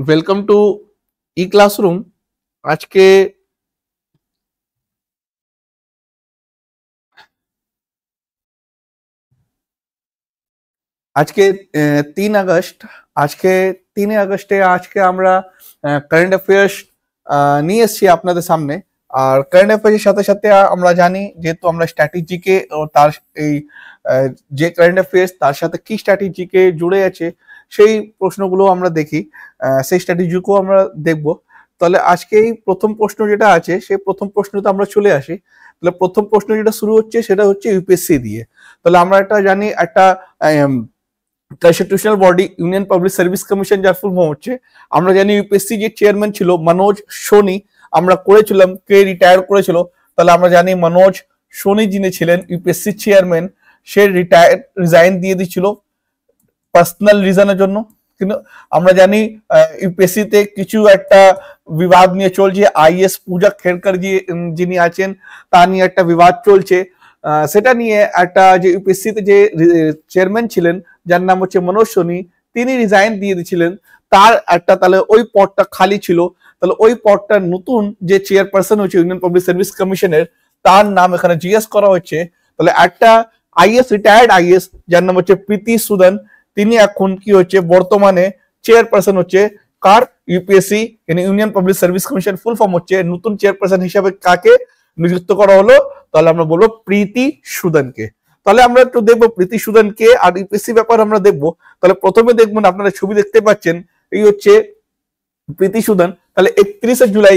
welcome to E classroom आज के आज के 3 अगस्त आज के 3 अगस्त에 আজকে আমরা கரেন্ট अफेयर्स নিয়ে ASCII আপনাদের সামনে আর கரেন্ট अफेयर्स এর সাথে সাথে আমরা জানি যেতো আমরা স্ট্র্যাটেজি কে ওর তার এই যে கரেন্ট अफेयर्स তার সাথে কি স্ট্র্যাটেজি কে জুড়ে আছে সেই প্রশ্নগুলো আমরা দেখি সেই স্ট্র্যাটেজিকেও আমরা দেখব তাহলে আজকে এই প্রথম প্রশ্ন যেটা আছে সেই প্রথম প্রশ্নতে আমরা চলে আসি তাহলে প্রথম প্রশ্ন যেটা শুরু হচ্ছে সেটা হচ্ছে ইউপিএসসি দিয়ে তাহলে আমরা এটা জানি একটা constitutional body union public service commission যার ফুল ফর্ম হচ্ছে আমরা জানি ইউপিএসসি যে চেয়ারম্যান ছিল মনোজ সোনি আমরা করেছিলাম কে রিটায়ার করেছিল তাহলে আমরা জানি মনোজ সোনি যিনি ছিলেন ইউপিএসসি চেয়ারম্যান সে রিটায়ার রিজাইন দিয়ে দিচ্ছিল পার্সোনাল রিজনের জন্য কিন্তু আমরা জানি ইউপিএসসিতে কিছু একটা বিবাদ নিয়ে চলছে আইএস পূজা খেরকার যিনি আছেন তা নিয়ে একটা বিবাদ চলছে সেটা নিয়ে একটা যে ইউপিএসসিতে যে চেয়ারম্যান ছিলেন যার নাম হচ্ছে মনোজ সোনি তিনি রিজাইন দিয়ে দিয়েছিলেন তার একটা তাহলে ওই পদটা খালি ছিল তাহলে ওই পদটা নতুন যে চেয়ারপারসন হচ্ছে ইউনিয়ন পাবলিক সার্ভিস কমিশনের তার নাম এখানে জিজ্ঞেস করা হচ্ছে তাহলে একটা আইএস রিটায়ার্ড আইএস যার নাম হচ্ছে প্রীতি সুদন তিনি এখন কি হচ্ছে বর্তমানে চেয়ারপারসন হচ্ছে কার UPSC union public service commission full form হচ্ছে নতুন চেয়ারপারসন হিসাবে কাকে নিযুক্ত করা হলো তাহলে আমরা বলবো প্রীতি সুদানকে তাহলে আমরা একটু দেখবো প্রীতি সুদানকে আর ইউপিএসসি ব্যাপার আমরা দেখবো তাহলে প্রথমে দেখবেন আপনারা ছবি দেখতে পাচ্ছেন এই হচ্ছে প্রীতি সুদান তাহলে একত্রিশে জুলাই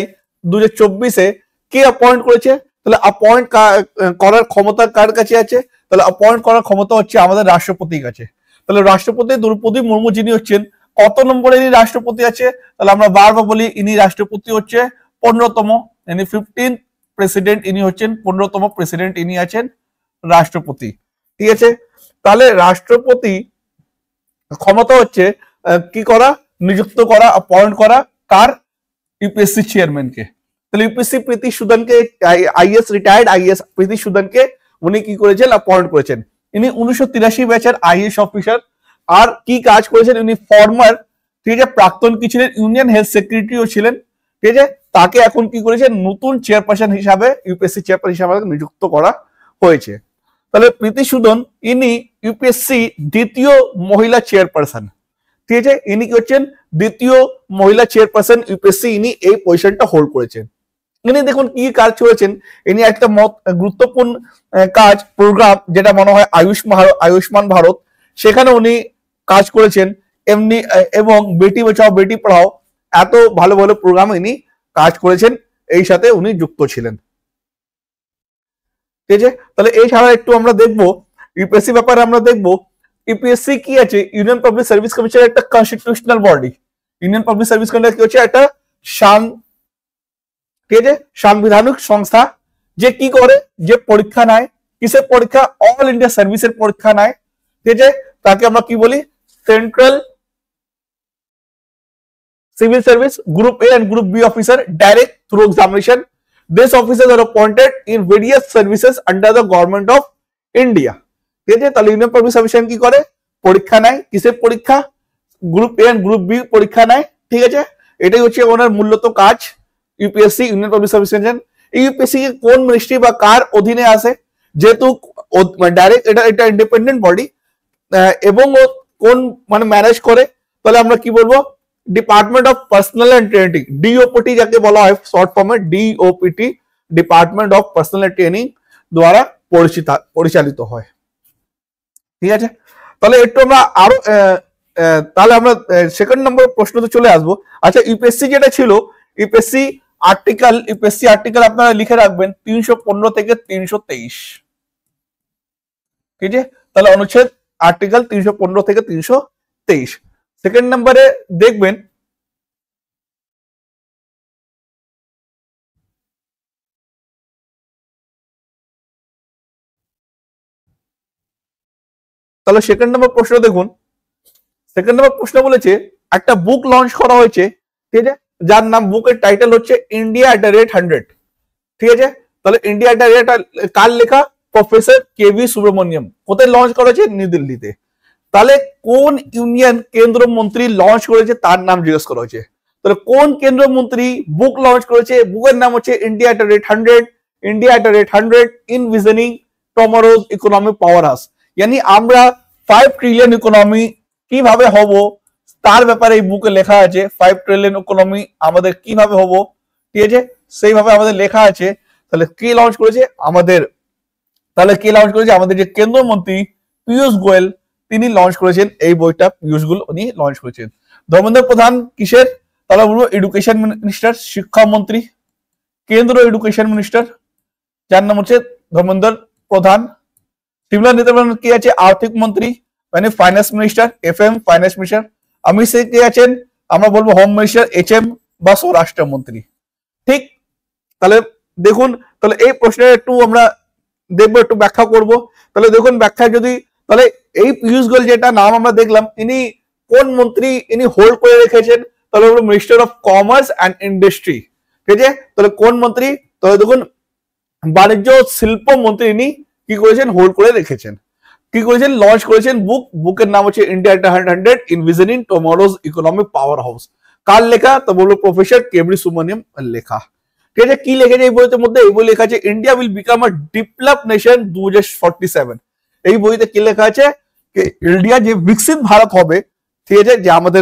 দু চব্বিশে কে অ্যাপয়েন্ট করেছে তাহলে অ্যাপয়েন্ট করার ক্ষমতা কার কাছে আছে তাহলে অ্যাপয়েন্ট করার ক্ষমতা হচ্ছে আমাদের রাষ্ট্রপতির কাছে তাহলে রাষ্ট্রপতি দ্রৌপদী মুর্মু যিনি হচ্ছেন কত নম্বরে ইনি রাষ্ট্রপতি আছে তাহলে আমরা বারবার বলি ইনি রাষ্ট্রপতি হচ্ছে পনেরোতম ইনি ফিফটিন প্রেসিডেন্ট ইনি হচ্ছেন পনেরোতম প্রেসিডেন্ট ইনি আছেন রাষ্ট্রপতি ঠিক আছে তাহলে রাষ্ট্রপতি ক্ষমতা হচ্ছে কি করা নিযুক্ত করা অ্যাপয়েন্ট করা কার ইউপিএসসি চেয়ারম্যানকে তাহলে ইউপিএসসি প্রীতি সুদানকে আইএস রিটায়ার্ড আইএস প্রীতি সুদানকে উনি কি করেছেন অ্যাপয়েন্ট করেছেন ইনি উনিশশো তিরাশি ব্যাচের আইএস অফিসার আর কি কাজ করেছেন উনি ফর্মার ঠিক আছে প্রাক্তন কি ছিলেন ইউনিয়ন হেলথ সেক্রেটারিও ছিলেন ঠিক আছে তাকে এখন কি করেছে নতুন চেয়ারপারসন হিসাবে ইউপিএসসি চেয়ারপারসন হিসাবে নিযুক্ত করা হয়েছে তাহলে প্রীতি সুদন ইনি ইউপিএসসি দ্বিতীয় মহিলা চেয়ারপারসন ঠিক আছে ইনি কি হচ্ছেন দ্বিতীয় মহিলা চেয়ারপারসন ইউপিএসসি ইনি এই পজিশনটা হোল্ড করেছেন ইনি মানে দেখুন কি কাজ করেছেন ইনি একটা মত গুরুত্বপূর্ণ কাজ প্রোগ্রাম যেটা মনে হয় আয়ুষ আয়ুষ্মান ভারত সেখানে উনি কাজ করেছেন এমনি এবং বেটি বাঁচাও বেটি পড়াও এত ভালো ভালো প্রোগ্রাম ইনি কাজ করেছেন এই সাথে উনি যুক্ত ছিলেন ঠিক আছে তাহলে এছাড়া একটু আমরা দেখব ইউপিএসসি ব্যাপারে আমরা দেখব ইউপিএসসি কি আছে ইউনিয়ন পাবলিক সার্ভিস কমিশন একটা constitutional body union public service commission কি হচ্ছে একটা ঠিক আছে সাংবিধানিক সংস্থা যে কি করে যে পরীক্ষা নেয় কিসের পরীক্ষা অল ইন্ডিয়া সার্ভিসের পরীক্ষা নেয় ঠিক আছে তাকে আমরা কি বলি central civil service group A and group B officer direct through examination this officer are appointed in various services under the government of India ঠিক আছে তাহলে ইউনিয়ন পাবলিক সার্ভিস কি করে পরীক্ষা নেয় কিসের পরীক্ষা group A and group B পরীক্ষা নেয় ঠিক আছে এটাই হচ্ছে ওনার মূলত কাজ UPSC union public service commission UPSC কোন মিনিস্ট্রি বা কার অধীনে আসে যেহেতু ডাইরেক্ট মানে এটা এটা ইন্ডিপেন্ডেন্ট বডি এবং ও কোন মানে ম্যানেজ করে তাহলে আমরা কি বলবো department of personnel and training DOPT যাকে বলা হয় শর্ট ফর্মে DOPT department of personnel training দ্বারা পরিচিত পরিচালিত হয় ঠিক আছে তাহলে একটু আমরা আরো তাহলে আমরা সেকেন্ড নম্বর প্রশ্ন তো চলে আসবো আচ্ছা ইউপিএসসি যেটা ছিল ইউপিএসসি আর্টিকেল ইউপিএসসি আর্টিকেল আপনারা লিখে রাখবেন তিনশো পনেরো থেকে তিনশো তেইশ ঠিক আছে তাহলে অনুচ্ছেদ আর্টিকেল তিনশো পনেরো থেকে তিনশো তেইশ সেকেন্ড নাম্বারে দেখবেন তাহলে সেকেন্ড নম্বর প্রশ্ন দেখুন সেকেন্ড নম্বর প্রশ্ন বলেছে একটা বুক লঞ্চ করা হয়েছে ঠিক আছে যার নাম বুকের টাইটেল হচ্ছে India at the rate hundred ঠিক আছে তাহলে ইন্ডিয়া এট দ্য রেট কার লেখা প্রফেসর কে ভি সুব্রমণিয়াম কোথায় লঞ্চ করা হয়েছে নিউ দিল্লিতে তাহলে কোন ইউনিয়ন কেন্দ্র মন্ত্রী লঞ্চ করেছে তার নাম জিজ্ঞেস করা হয়েছে তাহলে কোন কেন্দ্র মন্ত্রী বুক লঞ্চ করেছে বুকের নাম হচ্ছে India at rate hundred India at rate hundred in envisioning tomorrow's economic power house আমরা ফাইভ ট্রিলিয়ন ইকোনমি কিভাবে হব তার ব্যাপারে এই বুকে লেখা আছে ফাইভ ট্রিলিয়ন ইকোনমি আমাদের কিভাবে হব ঠিক আছে সেইভাবে আমাদের লেখা আছে তাহলে কে লঞ্চ করেছে আমাদের তাহলে কে লঞ্চ করেছে আমাদের যে কেন্দ্রীয় মন্ত্রী পীয়ূষ গোয়েল তিনি লঞ্চ করেছেন এই বইটা পীয়ূষ গোয়েল উনি লঞ্চ করেছেন ধর্মেন্দ্র প্রধান কিসের তাহলে বলবো এডুকেশন মিনিস্টার শিক্ষামন্ত্রী কেন্দ্র এডুকেশন মিনিস্টার যার নাম হচ্ছে ধর্মেন্দ্র প্রধান শিমলা নেতা কি আছে আর্থিক মন্ত্রী মানে finance minister F M finance minister Amit Singh কে আছেন আমরা বলবো হোম মিনিস্টার এইচ এম বা স্বরাষ্ট্রমন্ত্রী ঠিক তাহলে দেখুন তাহলে এই প্রশ্নের একটু আমরা দেখবো একটু ব্যাখ্যা করব তাহলে দেখুন ব্যাখ্যা যদি তাহলে এই পীযুষ গোয়েল যেটা নাম আমরা দেখলাম তিনি কোন মন্ত্রী ইনি হোল্ড করে রেখেছেন তাহলে হলো minister of commerce and industry ঠিক আছে তাহলে কোন মন্ত্রী তাহলে দেখুন বাণিজ্য শিল্প মন্ত্রী ইনি কি করেছেন হোল্ড করে রেখেছেন কি করেছেন লঞ্চ করেছেন বুক বুকের নাম হচ্ছে India two hundred in envisioning tomorrow's economic power house কার লেখা তো বলবো প্রফেসর কেবরি সুমানিয়াম লেখা ঠিক আছে কি লেখেছে এই বইতে মধ্যে এই বই লেখা আছে India will become a develop nation দু এই বইতে কি লেখা আছে ইন্ডিয়া যে বিকশিত ভারত হবে ঠিক আছে যে আমাদের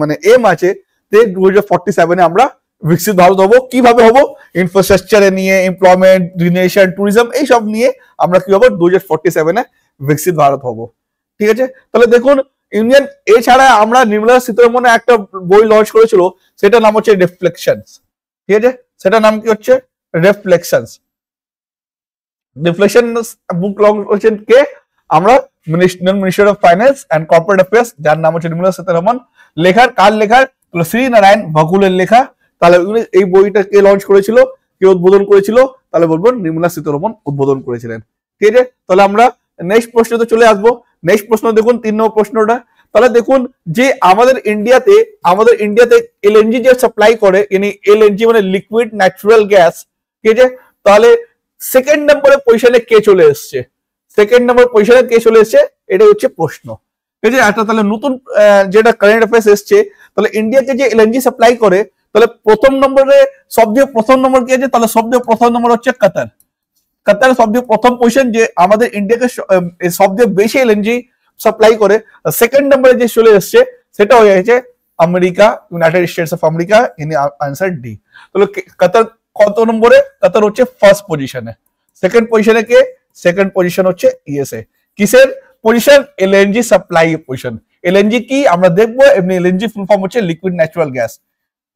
মানে এম আছে যে দু হাজার আমরা বিকশিত ভারত হবো কিভাবে হবো ইনফ্রাস্ট্রাকচারে নিয়ে এমপ্লয়মেন্ট রিনেশন ট্যুরিজম এইসব নিয়ে আমরা কি হবো দু হাজার ফর্টি সেভেনে বিকশিত ভারত হব ঠিক আছে তাহলে দেখুন ইন্ডিয়ান এছাড়া আমরা নির্মলা সীতারমনে একটা বই লঞ্চ করেছিল সেটা নাম হচ্ছে রিফ্লেকশন ঠিক আছে সেটা নাম কি হচ্ছে রিফ্লেকশন রিফ্লেকশন বুক লঞ্চ করেছেন কে আমরা minister of finance and corporate affairs যার নাম হচ্ছে নির্মলা সীতারমন লেখার কার লেখার শ্রী নারায়ণ ভকুলের লেখা তাহলে এই বইটা কে লঞ্চ করেছিল কে উদ্বোধন করেছিল তাহলে বলবো নির্মলা সীতারমন উদ্বোধন করেছিলেন ঠিক আছে তাহলে আমরা নেক্সট প্রশ্নতে চলে আসবো নেক্সট প্রশ্ন দেখুন তিন নম্বর প্রশ্নটা তাহলে দেখুন যে আমাদের ইন্ডিয়াতে আমাদের ইন্ডিয়াতে এলএনজি যে সাপ্লাই করে ইনি এলএনজি মানে লিকুইড ন্যাচুরাল গ্যাস ঠিক আছে তাহলে সেকেন্ড নম্বরে পজিশনে কে চলে এসছে সেকেন্ড নম্বর পজিশনে কে চলে এসছে এটা হচ্ছে প্রশ্ন ঠিক আছে একটা তাহলে নতুন যেটা কারেন্ট অ্যাফেয়ার্স এসছে তাহলে ইন্ডিয়াকে যে এলএনজি সাপ্লাই করে তাহলে প্রথম নম্বরে সবচেয়ে প্রথম নম্বর কে আছে তাহলে সবচেয়ে প্রথম নম্বর হচ্ছে কাতার কাতার সবচেয়ে প্রথম পজিশন যে আমাদের ইন্ডিয়াকে সবচেয়ে বেশি এলএনজি সাপ্লাই করে সেকেন্ড নম্বরে যে চলে এসছে সেটা হয়ে গেছে America United States of America in answer D তাহলে কাতার কত নম্বরে কাতার হচ্ছে ফার্স্ট পজিশনে সেকেন্ড পজিশনে কে সেকেন্ড পজিশন হচ্ছে ইএসএ কিসের position LNG supply position LNG কি আমরা দেখবো এমনি এলএনজি ফুল ফর্ম হচ্ছে লিকুইড ন্যাচারাল গ্যাস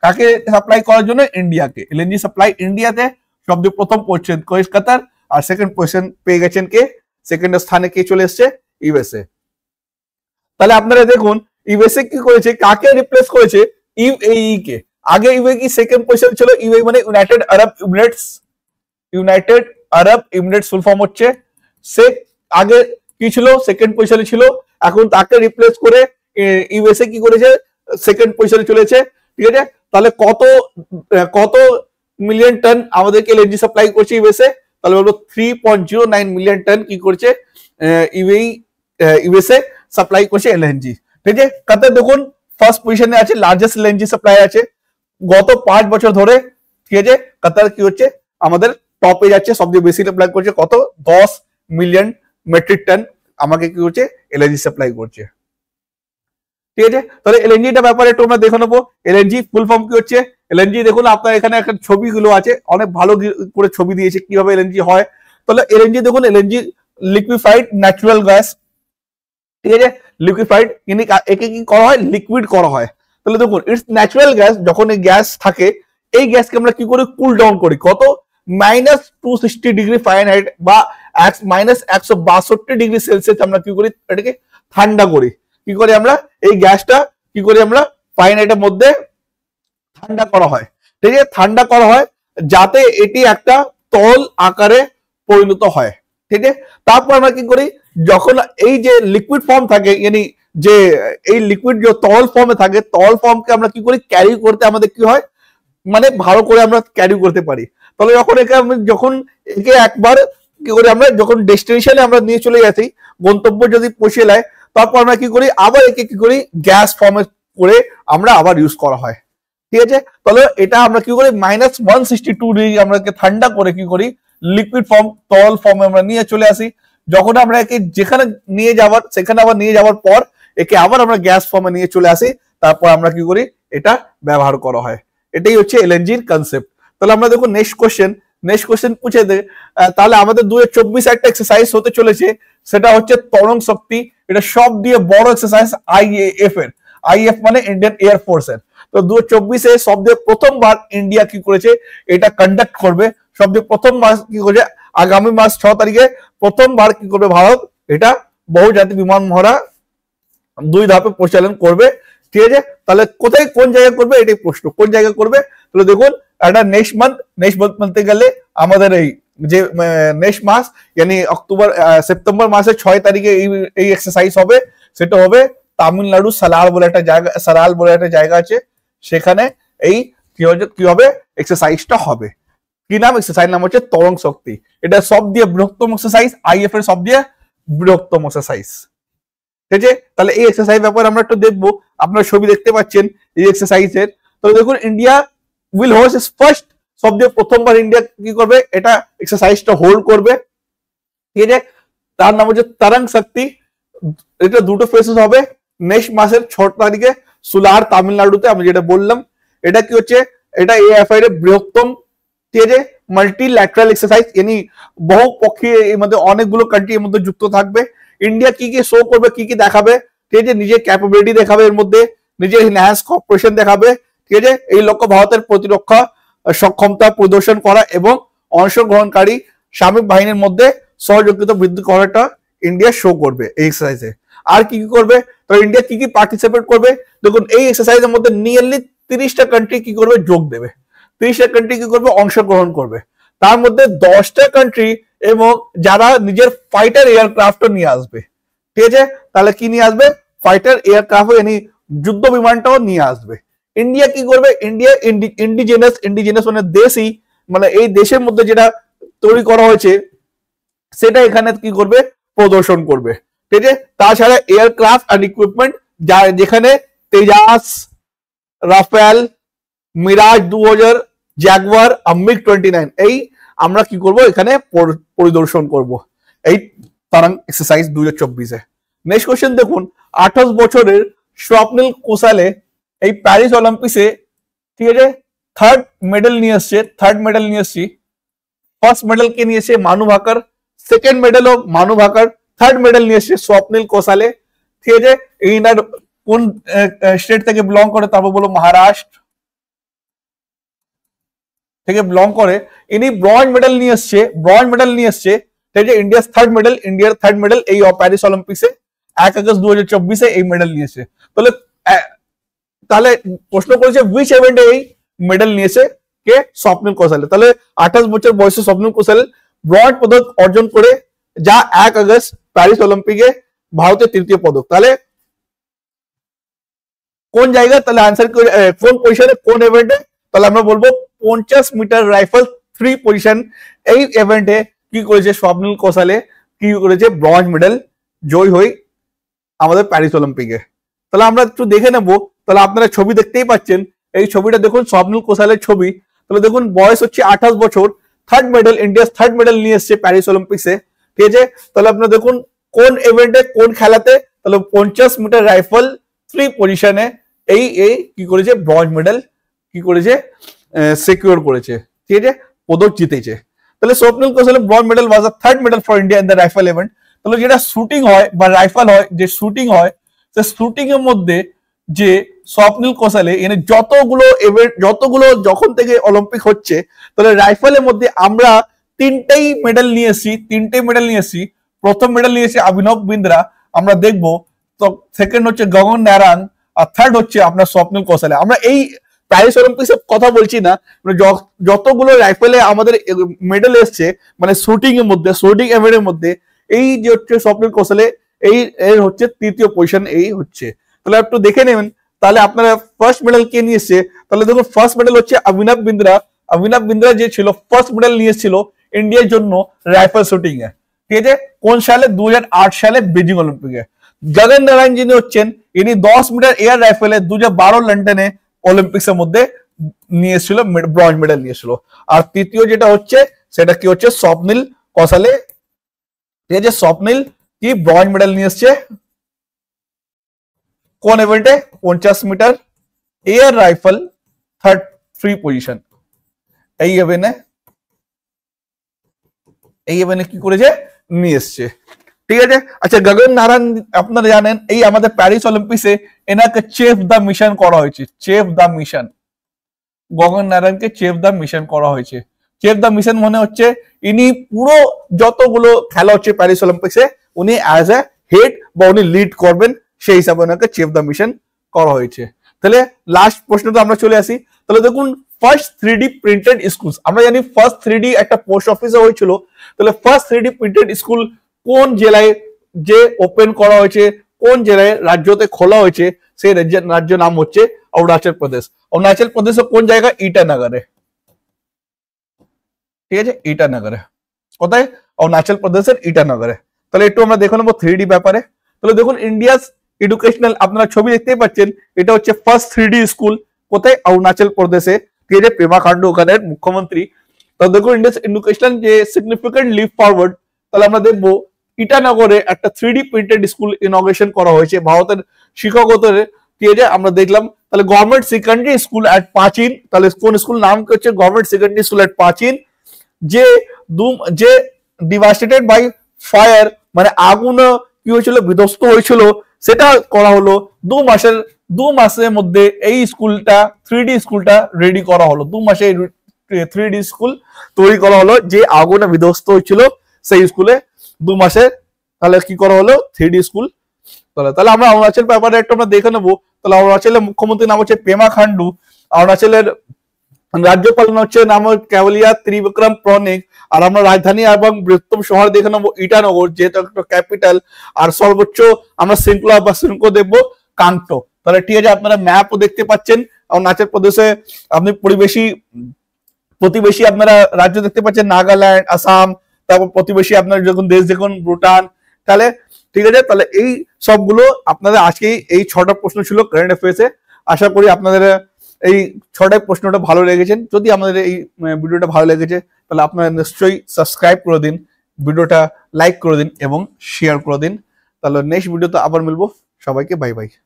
কাকে সাপ্লাই করার জন্য ইন্ডিয়াকে এলএনজি সাপ্লাই ইন্ডিয়াতে সবচেয়ে প্রথম কোয়েস কাতার আর সেকেন্ড পজিশন পেয়ে গেছেন কে সেকেন্ড স্থানে কে চলে এসছে ইউএসএ তাহলে আপনারা দেখুন ইউএসএ কি করেছে কাকে রিপ্লেস করেছে ইউএই e কে আগে ইউএ e কি সেকেন্ড পজিশন ছিল ইউএ e মানে United Arab units United Arab units full form হচ্ছে সে আগে কি ছিল সেকেন্ড পজিশনে ছিল এখন তাকে রিপ্লেস করে ইউএসএ কি করেছে সেকেন্ড পজিশনে চলেছে ঠিক আছে তাহলে কত কত মিলিয়ন টন আমাদেরকে এলএনজি সাপ্লাই করছে ইউএসএ তাহলে বলবো three point zero nine million ton কি করছে ইউএই ইউএসএ সাপ্লাই করছে এলএনজি ঠিক আছে তাতে দেখুন ফার্স্ট পজিশনে আছে লার্জেস্ট এলএনজি সাপ্লাই আছে গত পাঁচ বছর ধরে ঠিক আছে কাতার কি হচ্ছে আমাদের টপে যাচ্ছে সবচেয়ে বেশি সাপ্লাই করছে কত দশ মিলিয়ন মেট্রিক টন আমাকে কি করছে এলএনজি সাপ্লাই করছে ঠিক আছে তাহলে এলএনজিটা ব্যাপারে একটু আমরা দেখে নেবো এলএনজি ফুল ফর্ম কি হচ্ছে এলএনজি দেখুন আপনার এখানে একটা ছবিগুলো আছে অনেক ভালো করে ছবি দিয়েছে কিভাবে এলএনজি হয় তাহলে এলএনজি দেখুন এলএনজি লিকুইফাইড ন্যাচুরাল গ্যাস ঠিক আছে লিকুইফাইড একে কি করা হয় লিকুইড করা হয় তাহলে দেখুন ইটস ন্যাচুরাল গ্যাস যখন এই গ্যাস থাকে এই গ্যাসকে আমরা কি করি কুল ডাউন করি কত minus two sixty degree Fahrenheit বা মাইনাস একশো বাষট্টি ডিগ্রি সেলসিয়াস আমরা কি করি এটাকে ঠান্ডা করি কি করে আমরা এই গ্যাসটা কি করে আমরা ফাইনাইটের মধ্যে ঠান্ডা করা হয় ঠিক আছে ঠান্ডা করা হয় যাতে এটি একটা তল আকারে পরিণত হয় ঠিক আছে তারপর আমরা কি করি যখন এই যে লিকুইড ফর্ম থাকে ইনি যে এই লিকুইড যে তল ফর্মে থাকে তল ফর্মকে আমরা কি করি ক্যারি করতে আমাদের কি হয় মানে ভালো করে আমরা ক্যারি করতে পারি তাহলে যখন একে আমি যখন একে একবার কি করে আমরা যখন ডেস্টিনেশনে আমরা নিয়ে চলে গেছি গন্তব্য যদি পৌঁছে যায় তারপর আমরা কি করি আবার একে কি করি গ্যাস ফর্মে করে আমরা আবার ইউজ করা হয় ঠিক আছে তাহলে এটা আমরা কি করি minus one sixty two degree আমরা ঠান্ডা করে কি করি লিকুইড ফর্ম তরল ফর্মে আমরা নিয়ে চলে আসি যখন আমরা একে যেখানে নিয়ে যাওয়ার সেখানে আবার নিয়ে যাওয়ার পর একে আবার আমরা গ্যাস ফর্মে নিয়ে চলে আসি তারপর আমরা কি করি এটা ব্যবহার করা হয় এটাই হচ্ছে এলএনজির কনসেপ্ট তাহলে আমরা দেখো নেক্সট কোয়েশ্চেন নেক্সট কোয়েশ্চেন পুছে দে তাহলে আমাদের দু হাজার চব্বিশ একটা এক্সারসাইজ হতে চলেছে সেটা হচ্ছে তরং শক্তি এটা সব দিয়ে বড় এক্সারসাইজ আইএএফ এর আইএফ মানে ইন্ডিয়ান ফোর্স এর তো দু চব্বিশে সব দিয়ে প্রথমবার ইন্ডিয়া কি করেছে এটা কন্ডাক্ট করবে সব দিয়ে প্রথমবার কি করেছে আগামী মাস ছ তারিখে প্রথমবার কি করবে ভারত এটা জাতি বিমান মহড়া দুই ধাপে পরিচালন করবে ঠিক আছে তাহলে কোথায় কোন জায়গায় করবে এটাই প্রশ্ন কোন জায়গায় করবে তাহলে দেখুন একটা নেক্সট মান্থ নেক্সট মান্থ বলতে গেলে আমাদের এই যে নেক্সট মাস মানে অক্টোবর সেপ্টেম্বর মাসে ছয় তারিখে এই এই এক্সারসাইজ হবে সেটা হবে তামিলনাড়ু সালাল বলে একটা জায়গা সালাল বলে একটা জায়গা আছে সেখানে এই কি হবে এক্সারসাইজটা হবে কি নাম এক্সারসাইজ নাম হচ্ছে তরং শক্তি এটা সব দিয়ে বৃহত্তম এক্সারসাইজ আইএফ এর সব দিয়ে বৃহত্তম এক্সারসাইজ ঠিক আছে তাহলে এই এক্সারসাইজ ব্যাপারে আমরা একটু দেখবো আপনারা ছবি দেখতে পাচ্ছেন এই এক্সারসাইজের তো দেখুন ইন্ডিয়া উইল হোস্ট ফার্স্ট সব দিয়ে প্রথমবার ইন্ডিয়া কি করবে এটা এক্সারসাইজটা হোল্ড করবে ঠিক আছে তার নাম হচ্ছে তারং শক্তি এটা দুটো ফেস হবে নেক্সট মাসের ছ তারিখে সুলার তামিলনাড়ুতে আমি যেটা বললাম এটা কি হচ্ছে এটা এএফআই এর বৃহত্তম ঠিক আছে মাল্টিল্যাটারাল এক্সারসাইজ এনি বহু পক্ষে এর মধ্যে অনেকগুলো কান্ট্রি এর মধ্যে যুক্ত থাকবে ইন্ডিয়া কি কি শো করবে কি কি দেখাবে ঠিক আছে নিজের ক্যাপাবিলিটি দেখাবে এর মধ্যে নিজের ইনহ্যান্স কর্পোরেশন দেখাবে ঠিক আছে এই লক্ষ্য ভারতের প্রতিরক্ষা সক্ষমতা প্রদর্শন করা এবং অংশগ্রহণকারী সামরিক বাহিনীর মধ্যে সহযোগিতা বৃদ্ধি করাটা ইন্ডিয়া শো করবে এই এক্সারসাইজে আর কি কি করবে তো ইন্ডিয়া কি কি পার্টিসিপেট করবে দেখুন এই এক্সারসাইজের মধ্যে নিয়ারলি তিরিশটা কান্ট্রি কি করবে যোগ দেবে তিরিশটা কান্ট্রি কি করবে অংশগ্রহণ করবে তার মধ্যে দশটা কান্ট্রি এবং যারা নিজের ফাইটার এয়ারক্রাফটও নিয়ে আসবে ঠিক আছে তাহলে কি নিয়ে আসবে ফাইটার এয়ারক্রাফট যুদ্ধ বিমানটাও নিয়ে আসবে ইন্ডিয়া কি করবে ইন্ডিয়া ইন্ডিজেনাস ইন্ডিজেনাস মানে দেশই মানে এই দেশের মধ্যে যেটা তৈরি করা হয়েছে সেটা এখানে কি করবে প্রদর্শন করবে ঠিক আছে তাছাড়া এয়ারক্রাফট অ্যান্ড ইকুইপমেন্ট যা যেখানে তেজাস রাফেল মিরাজ দু হাজার জ্যাগুয়ার আমিক টোয়েন্টি নাইন এই আমরা কি করব এখানে পরিদর্শন করব এই তারাং এক্সারসাইজ দু হাজার চব্বিশে নেক্সট কোয়েশ্চেন দেখুন আঠাশ বছরের স্বপ্নিল কোসালে এই প্যারিস অলিম্পিক্সে ঠিক আছে থার্ড মেডেল নিয়ে আসছে থার্ড মেডেল নিয়ে আসছি ফার্স্ট মেডেল কে নিয়ে এসে মানু ভাকর সেকেন্ড মেডেলও মানু ভাকর থার্ড মেডেল নিয়ে এসছে স্বপ্নিল কোসালে ঠিক আছে ইনার কোন স্টেট থেকে বিলং করে তারপর বলো মহারাষ্ট্র থেকে বিলং করে ইনি ব্রঞ্জ মেডেল নিয়ে আসছে ব্রঞ্জ মেডেল নিয়ে আসছে ঠিক আছে ইন্ডিয়ার থার্ড মেডেল ইন্ডিয়ার থার্ড মেডেল এই প্যারিস অলিম্পিক্সে এক আগস্ট দু হাজার চব্বিশে এই মেডেল নিয়ে আসছে তাহলে তাহলে প্রশ্ন করেছে উইচ ইভেন্টে এই মেডেল নিয়েছে কে স্বপ্নিল কৌশল তাহলে আঠাশ বছর বয়সে স্বপ্নিল কৌশল ব্রঞ্জ পদক অর্জন করে যা এক আগস্ট প্যারিস অলিম্পিকে ভারতের তৃতীয় পদক তাহলে কোন জায়গা তাহলে আনসার কোন পজিশনে কোন ইভেন্টে তাহলে আমরা বলবো পঞ্চাশ মিটার রাইফেল থ্রি পজিশন এই ইভেন্টে কি করেছে স্বপ্নিল কৌশলে কি করেছে ব্রঞ্জ মেডেল জয় হই আমাদের প্যারিস অলিম্পিকে তাহলে আমরা একটু দেখে নেবো তাহলে আপনারা ছবি দেখতেই পাচ্ছেন এই ছবিটা দেখুন স্বপ্নুল কোসালের ছবি তাহলে দেখুন বয়স হচ্ছে আঠাশ বছর থার্ড মেডেল ইন্ডিয়ার থার্ড মেডেল নিয়ে এসছে প্যারিস অলিম্পিক্সে ঠিক আছে তাহলে আপনারা দেখুন কোন ইভেন্টে কোন খেলাতে তাহলে পঞ্চাশ মিটার রাইফেল থ্রি পজিশনে এই এই কি করেছে ব্রঞ্জ মেডেল কি করেছে সিকিউর করেছে ঠিক আছে পদক জিতেছে তাহলে Swapnil Kusale bronze medal was third medal for India in the rifle event তাহলে যেটা শুটিং হয় বা রাইফেল হয় যে শুটিং হয় সে শুটিং এর মধ্যে যে স্বপ্নিল কোসালে এনে যতগুলো যতগুলো যখন থেকে অলিম্পিক হচ্ছে তাহলে রাইফেলের মধ্যে আমরা তিনটেই মেডেল নিয়ে এসেছি তিনটেই মেডেল নিয়ে এসেছি প্রথম মেডেল নিয়ে এসেছি অভিনব বিন্দ্রা আমরা দেখব তো সেকেন্ড হচ্ছে গগন নারায়ণ আর থার্ড হচ্ছে আপনার স্বপ্নিল কোসালে আমরা এই প্যারিস অলিম্পিক্সের কথা বলছি না মানে যতগুলো রাইফেলে আমাদের মেডেল এসছে মানে শুটিং এর মধ্যে শুটিং এভেন্টের মধ্যে এই যে হচ্ছে স্বপ্নিল কোসালে এই এর হচ্ছে তৃতীয় পজিশন এই হচ্ছে তাহলে একটু দেখে নেবেন তাহলে আপনারা ফার্স্ট মেডেল কে নিয়ে এসছে তাহলে দেখুন ফার্স্ট মেডেল হচ্ছে অভিনব বিন্দ্রা অভিনব বিন্দ্রা যে ছিল ফার্স্ট মেডেল নিয়েছিল ইন্ডিয়ার জন্য রাইফেল শুটিং এ ঠিক আছে কোন সালে দু সালে বেজিং অলিম্পিকে জগন নারায়ণ যিনি হচ্ছেন ইনি দশ মিটার এয়ার রাইফেলে দু লন্ডনে অলিম্পিক্স এর মধ্যে নিয়েছিল ব্রঞ্জ মেডেল নিয়েছিল আর তৃতীয় যেটা হচ্ছে সেটা কি হচ্ছে স্বপ্নিল কসালে ঠিক আছে স্বপ্নিল কি ব্রঞ্জ মেডেল নিয়ে এসছে কোন ইভেন্টে পঞ্চাশ meter air air third free position এই এভেনে এই এভেনে কি করেছে নিয়ে এসছে ঠিক আছে আচ্ছা গগন নারায়ণ আপনারা জানেন এই আমাদের প্যারিস অলিম্পিক্সে এনাকে চেফ দ্য মিশন করা হয়েছে চেফ দ্য মিশন গগন নারায়ণকে চেফ দ্য মিশন করা হয়েছে চেফ দ্য মিশন মনে হচ্ছে ইনি পুরো যতগুলো খেলা হচ্ছে প্যারিস অলিম্পিক্সে উনি অ্যাজ এ হেড বা উনি লিড করবেন সেই হিসাবে ওনাকে চিফ দ্য মিশন করা হয়েছে তাহলে লাস্ট প্রশ্ন তো আমরা চলে আসি তাহলে দেখুন first three D printed school আমরা জানি ফার্স্ট থ্রি ডি একটা পোস্ট অফিসে হয়েছিল তাহলে first three D printed school কোন জেলায় যে ওপেন করা হয়েছে কোন জেলায় রাজ্যতে খোলা হয়েছে সেই রাজ্যের রাজ্য নাম হচ্ছে অরুণাচল প্রদেশ অরুণাচল প্রদেশে কোন জায়গা ইটানগরে ঠিক আছে ইটানগরে কোথায় অরুণাচল প্রদেশের ইটানগরে তাহলে একটু আমরা দেখে নেবো থ্রি ডি ব্যাপারে তাহলে দেখুন ইন্ডিয়াস এডুকেশনাল আপনারা ছবি দেখতে পাচ্ছেন এটা হচ্ছে ফার্স্ট থ্রি স্কুল কোথায় অরুণাচল প্রদেশে কে যে প্রেমা খান্ডু ওখানের মুখ্যমন্ত্রী তা দেখুন এডুকেশনাল যে সিগনিফিকেন্ট লিভ ফরওয়ার্ড তাহলে আমরা দেখবো ইটানগরে একটা থ্রি প্রিন্টেড স্কুল ইনগ্রেশন করা হয়েছে ভারতের শিক্ষকতরে ঠিক আছে আমরা দেখলাম তাহলে government secondary school at Pachin তাহলে কোন স্কুল নাম কি হচ্ছে government secondary school at Pachin যে দুম যে ডিভাস্টেটেড বাই ফায়ার মানে আগুন কি হয়েছিল বিধ্বস্ত হয়েছিল সেটা করা হলো দু মাসের দু মাসের মধ্যে এই স্কুলটা থ্রি স্কুলটা রেডি করা হলো দু মাসে থ্রি স্কুল তৈরি করা হলো যে আগুনে বিধ্বস্ত হয়েছিল সেই স্কুলে দু মাসে তাহলে কি করা হলো থ্রি স্কুল তাহলে তাহলে আমরা অরুণাচল ব্যাপারে একটু আমরা দেখে নেবো তাহলে অরুণাচলের মুখ্যমন্ত্রীর নাম হচ্ছে পেমা খান্ডু অরুণাচলের মানে রাজ্যপাল মানে হচ্ছে নাম ক্যাভলিয়া ত্রিবিক্রম প্রণিক আর আমরা রাজধানী এবং বৃহত্তম শহর দেখে নেবো ইটানগর যেহেতু একটা ক্যাপিটাল আর সর্বোচ্চ আমরা শৃঙ্খলা বা শৃঙ্খ দেখব কান্ত তাহলে ঠিক আছে আপনারা ম্যাপও দেখতে পাচ্ছেন নাচের প্রদেশে আপনি পরিবেশী প্রতিবেশী আপনারা রাজ্য দেখতে পাচ্ছেন নাগাল্যান্ড আসাম তারপর প্রতিবেশী আপনার যখন দেশ দেখুন ভুটান তাহলে ঠিক আছে তাহলে এই সবগুলো আপনাদের আজকেই এই ছটা প্রশ্ন ছিল কারেন্ট অ্যাফেয়ার্সে আশা করি আপনাদের এই ছটায় প্রশ্নটা ভালো লেগেছেন যদি আমাদের এই ভিডিওটা ভালো লেগেছে তাহলে আপনারা নিশ্চয়ই সাবস্ক্রাইব করে দিন ভিডিওটা লাইক করে দিন এবং শেয়ার করে দিন তাহলে নেক্সট ভিডিওতে আবার মিলবো সবাইকে বাই বাই